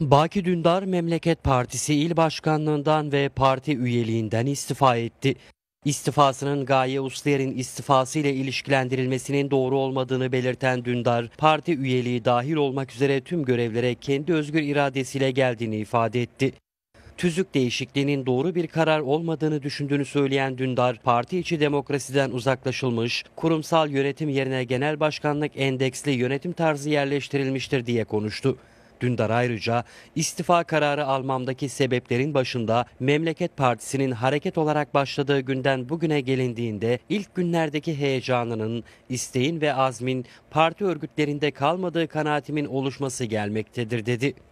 Baki Dündar Memleket Partisi il başkanlığından ve parti üyeliğinden istifa etti. İstifasının Gaye Usluer'in istifası ile ilişkilendirilmesinin doğru olmadığını belirten Dündar, parti üyeliği dahil olmak üzere tüm görevlere kendi özgür iradesiyle geldiğini ifade etti. Tüzük değişikliğinin doğru bir karar olmadığını düşündüğünü söyleyen Dündar, parti içi demokrasiden uzaklaşılmış, kurumsal yönetim yerine genel başkanlık endeksli yönetim tarzı yerleştirilmiştir diye konuştu. Dündar ayrıca istifa kararı almamdaki sebeplerin başında Memleket Partisi'nin hareket olarak başladığı günden bugüne gelindiğinde ilk günlerdeki heyecanının, isteğin ve azmin parti örgütlerinde kalmadığı kanaatimin oluşması gelmektedir dedi.